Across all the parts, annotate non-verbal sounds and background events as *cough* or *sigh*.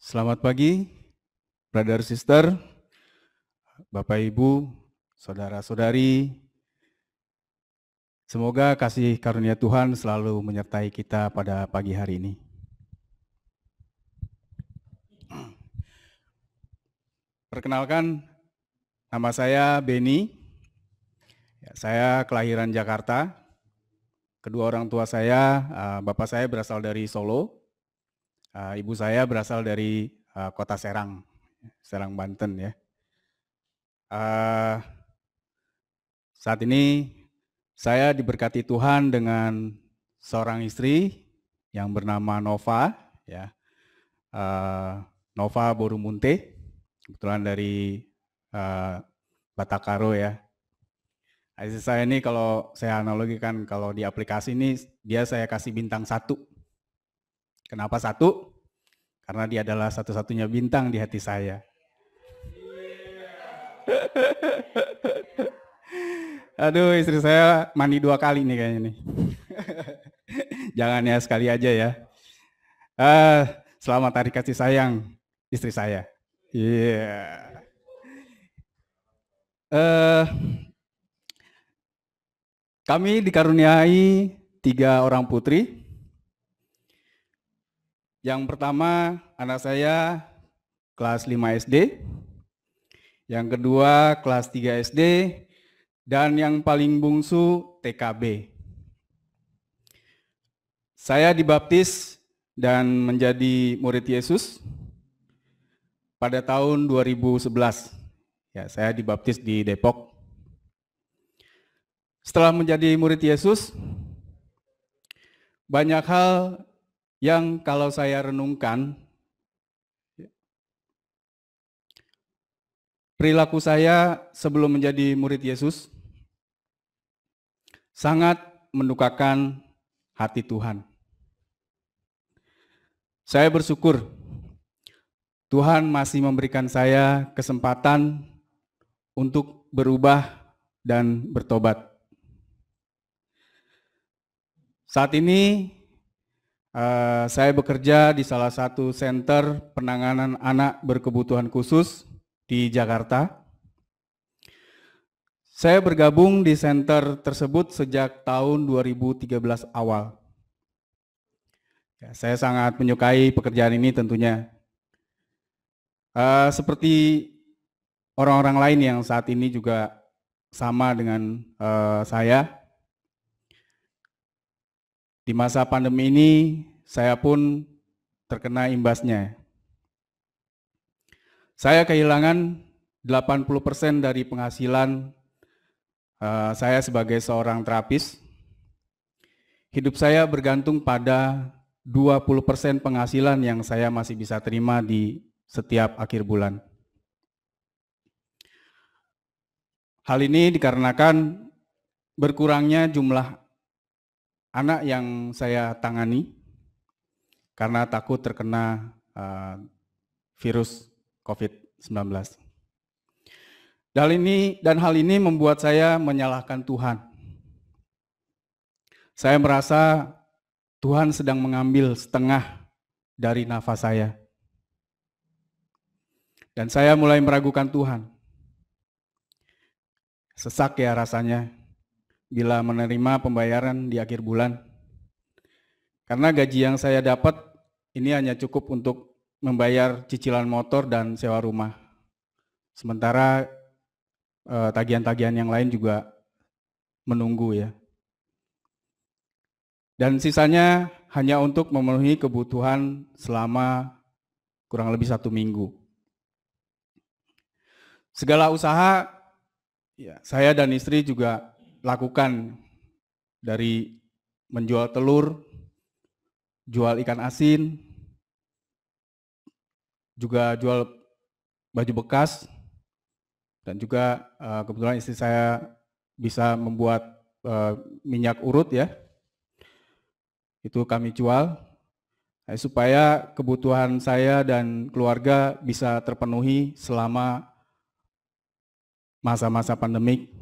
Selamat pagi, brother sister, bapak ibu, saudara-saudari. Semoga kasih karunia Tuhan selalu menyertai kita pada pagi hari ini. Perkenalkan, nama saya Beni. Ya, saya kelahiran Jakarta. Kedua orang tua saya, eh, bapak saya berasal dari Solo, Eh, ibu saya berasal dari eh, kota Serang, Serang Banten ya. Eh, saat ini saya diberkati Tuhan dengan seorang istri yang bernama Nova ya. Nova Borumunte, kebetulan dari Batakaro ya. Istri saya ini kalau saya analogikan kalau di aplikasi ini dia saya kasih bintang satu Kenapa satu? Karena dia adalah satu-satunya bintang di hati saya. *laughs* Aduh, istri saya mandi dua kali nih kayaknya nih. *laughs* Jangan ya sekali aja ya. Uh, selamat hari kasih sayang istri saya. Iya. Yeah. Uh, kami dikaruniai tiga orang putri, yang pertama anak saya kelas 5 SD, yang kedua kelas 3 SD, dan yang paling bungsu TKB. Saya dibaptis dan menjadi murid Yesus pada tahun 2011. Ya, saya dibaptis di Depok. Setelah menjadi murid Yesus, banyak hal yang kalau saya renungkan, perilaku saya sebelum menjadi murid Yesus sangat mendukakan hati Tuhan. Saya bersyukur Tuhan masih memberikan saya kesempatan untuk berubah dan bertobat. Saat ini Eh, saya bekerja di salah satu center penanganan anak berkebutuhan khusus di Jakarta. Saya bergabung di center tersebut sejak tahun 2013 awal. Ya, saya sangat menyukai pekerjaan ini tentunya. Eh, seperti orang-orang lain yang saat ini juga sama dengan eh, saya, di masa pandemi ini, saya pun terkena imbasnya. Saya kehilangan 80% dari penghasilan uh, saya sebagai seorang terapis. Hidup saya bergantung pada 20% penghasilan yang saya masih bisa terima di setiap akhir bulan. Hal ini dikarenakan berkurangnya jumlah anak yang saya tangani karena takut terkena uh, virus COVID-19. Dan ini dan hal ini membuat saya menyalahkan Tuhan. Saya merasa Tuhan sedang mengambil setengah dari nafas saya. Dan saya mulai meragukan Tuhan. Sesak ya rasanya bila menerima pembayaran di akhir bulan. Karena gaji yang saya dapat ini hanya cukup untuk membayar cicilan motor dan sewa rumah. Sementara eh, tagihan-tagihan yang lain juga menunggu ya. Dan sisanya hanya untuk memenuhi kebutuhan selama kurang lebih satu minggu. Segala usaha, ya, saya dan istri juga lakukan dari menjual telur, jual ikan asin, juga jual baju bekas, dan juga eh, kebetulan istri saya bisa membuat eh, minyak urut ya, itu kami jual eh, supaya kebutuhan saya dan keluarga bisa terpenuhi selama masa-masa pandemik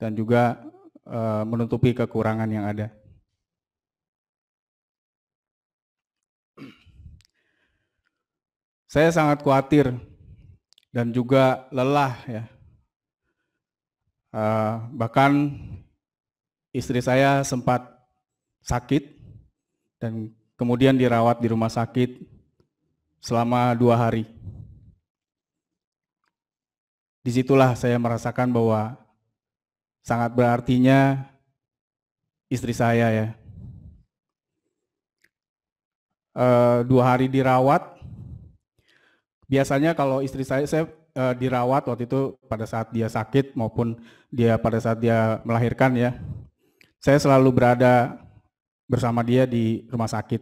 dan juga Eh, menutupi kekurangan yang ada. Saya sangat khawatir dan juga lelah ya. Eh, bahkan istri saya sempat sakit dan kemudian dirawat di rumah sakit selama dua hari. Disitulah saya merasakan bahwa sangat berartinya istri saya ya. E, dua hari dirawat. Biasanya kalau istri saya, saya e, dirawat waktu itu pada saat dia sakit maupun dia pada saat dia melahirkan ya. Saya selalu berada bersama dia di rumah sakit.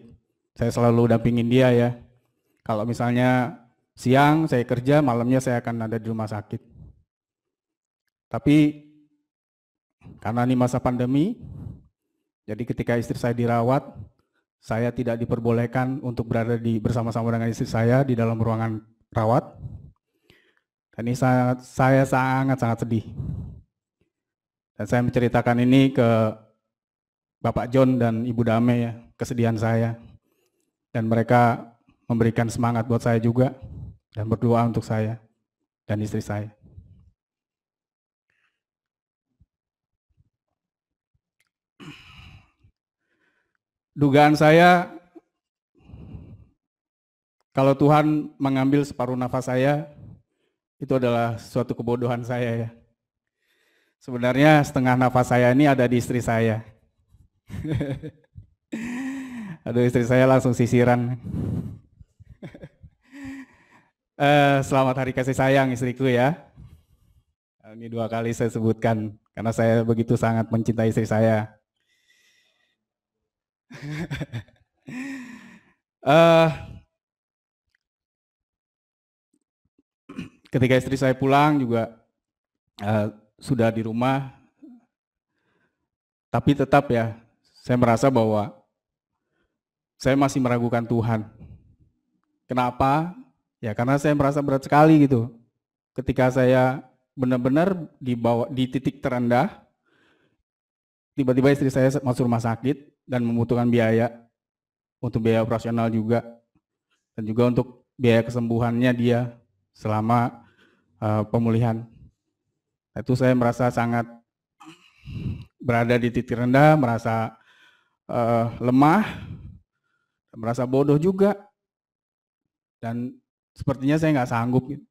Saya selalu dampingin dia ya. Kalau misalnya siang saya kerja, malamnya saya akan ada di rumah sakit. Tapi karena ini masa pandemi, jadi ketika istri saya dirawat, saya tidak diperbolehkan untuk berada di bersama-sama dengan istri saya di dalam ruangan rawat. Dan ini sangat, saya sangat-sangat sedih. Dan saya menceritakan ini ke Bapak John dan Ibu Dame ya, kesedihan saya. Dan mereka memberikan semangat buat saya juga dan berdoa untuk saya dan istri saya. dugaan saya kalau Tuhan mengambil separuh nafas saya itu adalah suatu kebodohan saya ya. Sebenarnya setengah nafas saya ini ada di istri saya. *laughs* Aduh istri saya langsung sisiran. uh, *laughs* selamat hari kasih sayang istriku ya. Ini dua kali saya sebutkan karena saya begitu sangat mencintai istri saya uh, ketika istri saya pulang juga uh, sudah di rumah, tapi tetap ya saya merasa bahwa saya masih meragukan Tuhan. Kenapa? Ya karena saya merasa berat sekali gitu. Ketika saya benar-benar dibawa di titik terendah, tiba-tiba istri saya masuk rumah sakit, dan membutuhkan biaya untuk biaya operasional juga dan juga untuk biaya kesembuhannya dia selama uh, pemulihan. Nah, itu saya merasa sangat berada di titik rendah, merasa uh, lemah, merasa bodoh juga, dan sepertinya saya nggak sanggup. Gitu.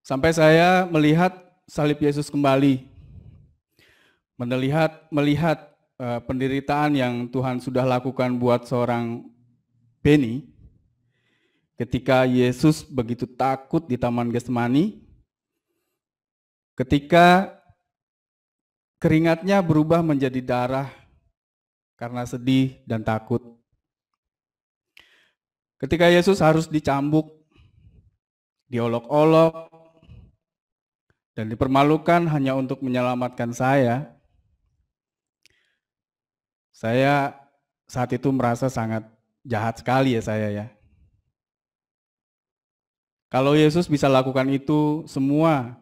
Sampai saya melihat salib Yesus kembali melihat melihat uh, penderitaan yang Tuhan sudah lakukan buat seorang Beni ketika Yesus begitu takut di Taman Getsemani ketika keringatnya berubah menjadi darah karena sedih dan takut ketika Yesus harus dicambuk diolok-olok dan dipermalukan hanya untuk menyelamatkan saya saya saat itu merasa sangat jahat sekali ya saya ya. Kalau Yesus bisa lakukan itu semua,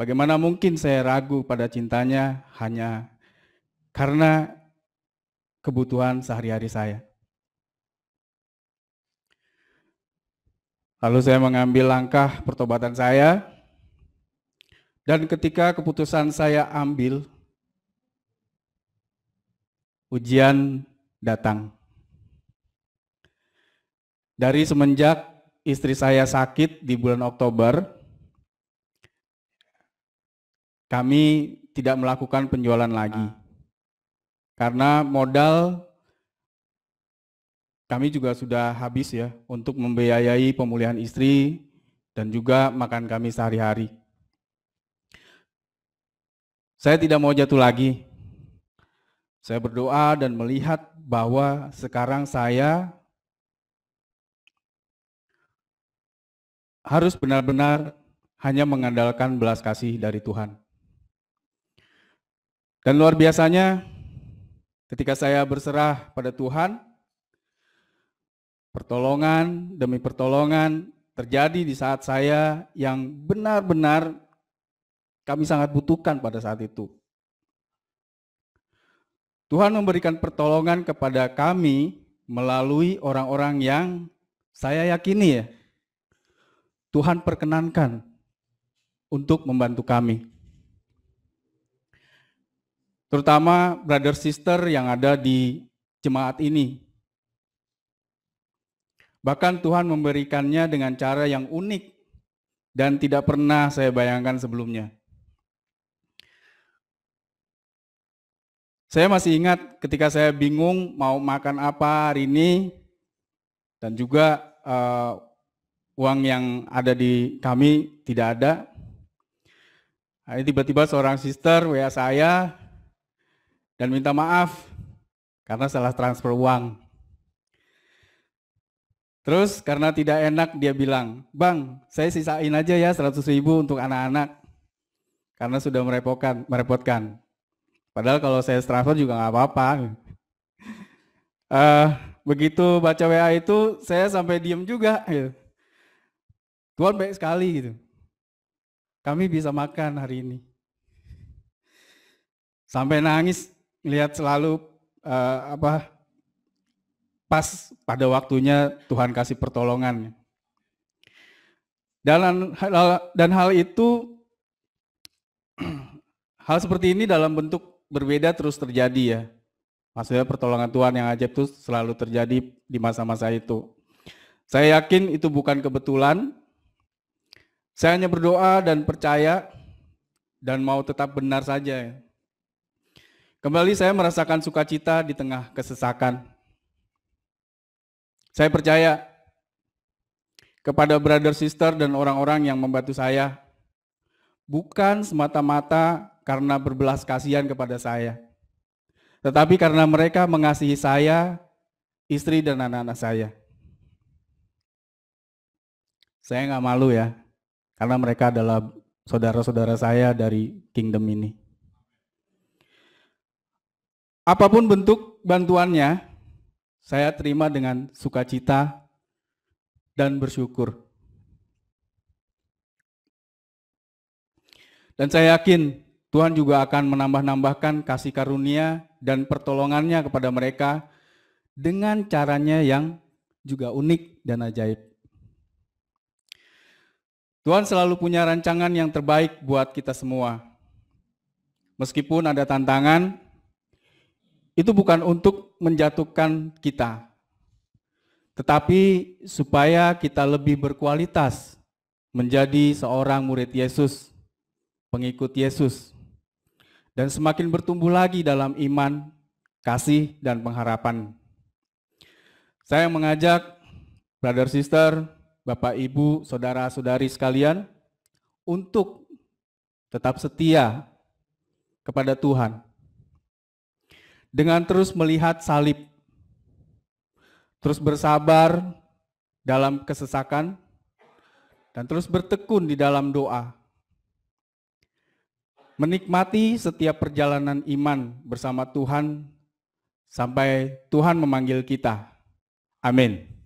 bagaimana mungkin saya ragu pada cintanya hanya karena kebutuhan sehari-hari saya. Lalu saya mengambil langkah pertobatan saya, dan ketika keputusan saya ambil, ujian datang. Dari semenjak istri saya sakit di bulan Oktober, kami tidak melakukan penjualan lagi. Ah. Karena modal kami juga sudah habis ya untuk membiayai pemulihan istri dan juga makan kami sehari-hari. Saya tidak mau jatuh lagi, saya berdoa dan melihat bahwa sekarang saya harus benar-benar hanya mengandalkan belas kasih dari Tuhan. Dan luar biasanya, ketika saya berserah pada Tuhan, pertolongan demi pertolongan terjadi di saat saya yang benar-benar kami sangat butuhkan pada saat itu. Tuhan memberikan pertolongan kepada kami melalui orang-orang yang saya yakini ya. Tuhan perkenankan untuk membantu kami. Terutama brother sister yang ada di jemaat ini. Bahkan Tuhan memberikannya dengan cara yang unik dan tidak pernah saya bayangkan sebelumnya. Saya masih ingat ketika saya bingung mau makan apa hari ini dan juga uh, uang yang ada di kami tidak ada. Ini tiba-tiba seorang sister WA saya dan minta maaf karena salah transfer uang. Terus karena tidak enak dia bilang, Bang, saya sisain aja ya 100 ribu untuk anak-anak. Karena sudah merepotkan. Padahal kalau saya transfer juga nggak apa-apa. Uh, begitu baca WA itu saya sampai diem juga. Gitu. Tuhan baik sekali gitu. Kami bisa makan hari ini. Sampai nangis lihat selalu uh, apa pas pada waktunya Tuhan kasih pertolongan. Dan dan hal itu *clears throat* hal seperti ini dalam bentuk berbeda terus terjadi ya. Maksudnya pertolongan Tuhan yang ajaib itu selalu terjadi di masa-masa itu. Saya yakin itu bukan kebetulan. Saya hanya berdoa dan percaya dan mau tetap benar saja. Kembali saya merasakan sukacita di tengah kesesakan. Saya percaya kepada brother sister dan orang-orang yang membantu saya. Bukan semata-mata karena berbelas kasihan kepada saya. Tetapi karena mereka mengasihi saya, istri dan anak-anak saya. Saya nggak malu ya, karena mereka adalah saudara-saudara saya dari kingdom ini. Apapun bentuk bantuannya, saya terima dengan sukacita dan bersyukur. Dan saya yakin Tuhan juga akan menambah-nambahkan kasih karunia dan pertolongannya kepada mereka dengan caranya yang juga unik dan ajaib. Tuhan selalu punya rancangan yang terbaik buat kita semua. Meskipun ada tantangan, itu bukan untuk menjatuhkan kita, tetapi supaya kita lebih berkualitas menjadi seorang murid Yesus, pengikut Yesus dan semakin bertumbuh lagi dalam iman, kasih, dan pengharapan. Saya mengajak brother sister, bapak ibu, saudara-saudari sekalian untuk tetap setia kepada Tuhan. Dengan terus melihat salib, terus bersabar dalam kesesakan, dan terus bertekun di dalam doa menikmati setiap perjalanan iman bersama Tuhan sampai Tuhan memanggil kita. Amin.